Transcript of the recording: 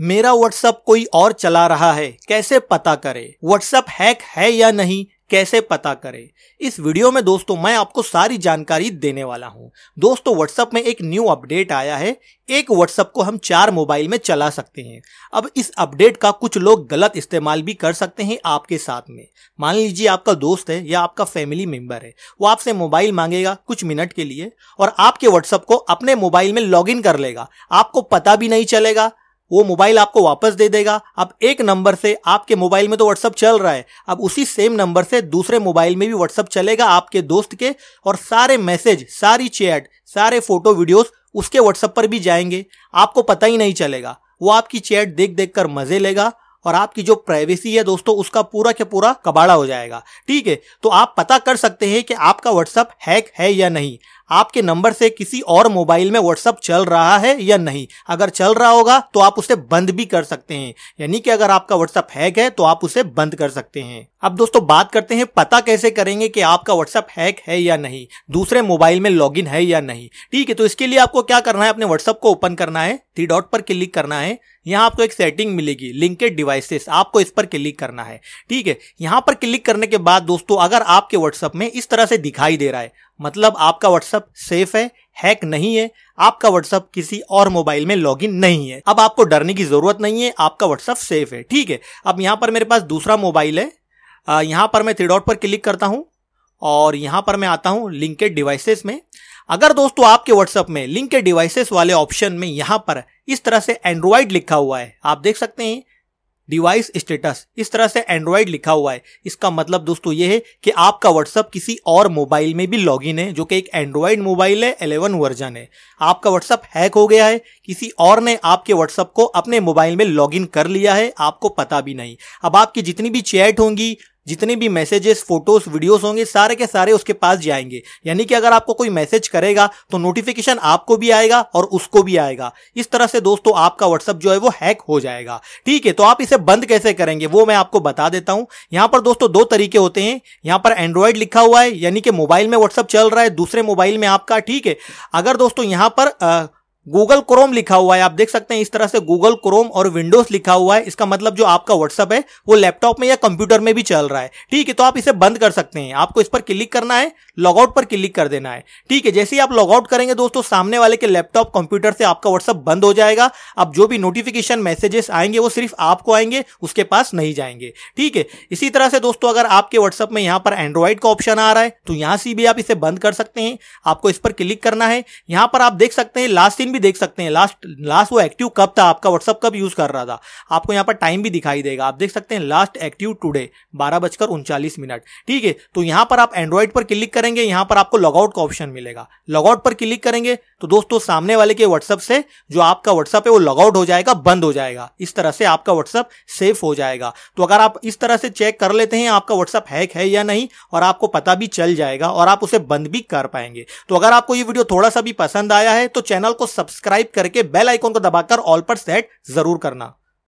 मेरा व्हाट्सएप कोई और चला रहा है कैसे पता करे व्हाट्सएप हैक है या नहीं कैसे पता करें इस वीडियो में दोस्तों मैं आपको सारी जानकारी देने वाला हूं दोस्तों व्हाट्सएप में एक न्यू अपडेट आया है एक व्हाट्सएप को हम चार मोबाइल में चला सकते हैं अब इस अपडेट का कुछ लोग गलत इस्तेमाल भी कर सकते हैं आपके साथ में मान लीजिए आपका दोस्त है या आपका फैमिली मेंबर है वो आपसे मोबाइल मांगेगा कुछ मिनट के लिए और आपके व्हाट्सएप को अपने मोबाइल में लॉग कर लेगा आपको पता भी नहीं चलेगा वो मोबाइल आपको वापस दे देगा अब एक नंबर से आपके मोबाइल में तो व्हाट्सअप चल रहा है अब उसी सेम नंबर से दूसरे मोबाइल में भी व्हाट्सअप चलेगा आपके दोस्त के और सारे मैसेज सारी चैट सारे फोटो वीडियोस उसके व्हाट्सअप पर भी जाएंगे आपको पता ही नहीं चलेगा वो आपकी चैट देख देख कर मजे लेगा और आपकी जो प्राइवेसी है दोस्तों उसका पूरा के पूरा कबाड़ा हो जाएगा ठीक है तो आप पता कर सकते हैं कि आपका व्हाट्सअप हैक है या नहीं आपके नंबर से किसी और मोबाइल में व्हाट्सअप चल रहा है या नहीं अगर चल रहा होगा तो आप उसे बंद भी कर सकते हैं यानी कि अगर आपका व्हाट्सअप हैक है तो आप उसे बंद कर सकते हैं अब दोस्तों बात करते हैं पता कैसे करेंगे कि आपका व्हाट्सअप हैक है या नहीं दूसरे मोबाइल में लॉग है या नहीं ठीक है तो इसके लिए आपको क्या करना है अपने व्हाट्सअप को ओपन करना है थ्री डॉट पर क्लिक करना है यहाँ आपको एक सेटिंग मिलेगी लिंकेड डिवाइसेस आपको इस पर क्लिक करना है ठीक है यहाँ पर क्लिक करने के बाद दोस्तों अगर आपके व्हाट्सअप में इस तरह से दिखाई दे रहा है मतलब आपका व्हाट्सअप सेफ है हैक नहीं है आपका व्हाट्सअप किसी और मोबाइल में लॉगिन नहीं है अब आपको डरने की जरूरत नहीं है आपका व्हाट्सअप सेफ है ठीक है अब यहां पर मेरे पास दूसरा मोबाइल है यहां पर मैं थ्री डॉट पर क्लिक करता हूँ और यहां पर मैं आता हूं लिंकेड डिवाइसेस में अगर दोस्तों आपके व्हाट्सएप में लिंक के डिवाइसेस वाले ऑप्शन में यहां पर इस तरह से एंड्रॉयड लिखा हुआ है आप देख सकते हैं डिवाइस स्टेटस इस तरह से एंड्रॉयड लिखा हुआ है इसका मतलब दोस्तों ये है कि आपका व्हाट्सअप किसी और मोबाइल में भी लॉगिन है जो कि एक एंड्रॉयड मोबाइल है 11 वर्जन है आपका व्हाट्सअप हैक हो गया है किसी और ने आपके व्हाट्सअप को अपने मोबाइल में लॉगिन कर लिया है आपको पता भी नहीं अब आपकी जितनी भी चैट होंगी जितने भी मैसेजेस फोटोज वीडियोस होंगे सारे के सारे उसके पास जाएंगे यानी कि अगर आपको कोई मैसेज करेगा तो नोटिफिकेशन आपको भी आएगा और उसको भी आएगा इस तरह से दोस्तों आपका व्हाट्सअप जो है वो हैक हो जाएगा ठीक है तो आप इसे बंद कैसे करेंगे वो मैं आपको बता देता हूं यहां पर दोस्तों दो तरीके होते हैं यहां पर एंड्रॉयड लिखा हुआ है यानी कि मोबाइल में व्हाट्सअप चल रहा है दूसरे मोबाइल में आपका ठीक है अगर दोस्तों यहां पर आ, गूगल क्रोम लिखा हुआ है आप देख सकते हैं इस तरह से गूगल क्रोम और विंडोज लिखा हुआ है इसका मतलब जो आपका व्हाट्सअप है वो लैपटॉप में या कंप्यूटर में भी चल रहा है ठीक है तो आप इसे बंद कर सकते हैं आपको इस पर क्लिक करना है लॉगआउट पर क्लिक कर देना है ठीक है जैसे ही आप लॉगआउट करेंगे दोस्तों सामने वाले के लैपटॉप कंप्यूटर से आपका व्हाट्सअप बंद हो जाएगा अब जो भी नोटिफिकेशन मैसेजेस आएंगे वो सिर्फ आपको आएंगे उसके पास नहीं जाएंगे ठीक है इसी तरह से दोस्तों अगर आपके व्हाट्सअप में यहाँ पर एंड्रॉइड का ऑप्शन आ रहा है तो यहाँ से भी आप इसे बंद कर सकते हैं आपको इस पर क्लिक करना है यहाँ पर आप देख सकते हैं लास्ट इन भी देख सकते हैं लास्ट लास्ट वो एक्टिव कब था आपका व्हाट्सअप कब यूज कर रहा था आपको यहाँ पर टाइम भी दिखाई देगा आप देख सकते हैं लास्ट एक्टिव टूडे बारह बजकर उनचालीस मिनट ठीक है तो यहाँ पर आप एंड्रॉइड पर क्लिक करेंगे यहाँ पर आपको लॉगआउट का ऑप्शन मिलेगा लॉगआउट पर क्लिक करेंगे तो दोस्तों सामने वाले के व्हाट्सएप से जो आपका व्हाट्सएप है वो लॉगआउट हो जाएगा बंद हो जाएगा इस तरह से आपका व्हाट्सएप सेफ हो जाएगा तो अगर आप इस तरह से चेक कर लेते हैं आपका व्हाट्सएप हैक है या नहीं और आपको पता भी चल जाएगा और आप उसे बंद भी कर पाएंगे तो अगर आपको ये वीडियो थोड़ा सा भी पसंद आया है तो चैनल को सब्सक्राइब करके बेल आइकॉन को दबाकर ऑल पर सेट जरूर करना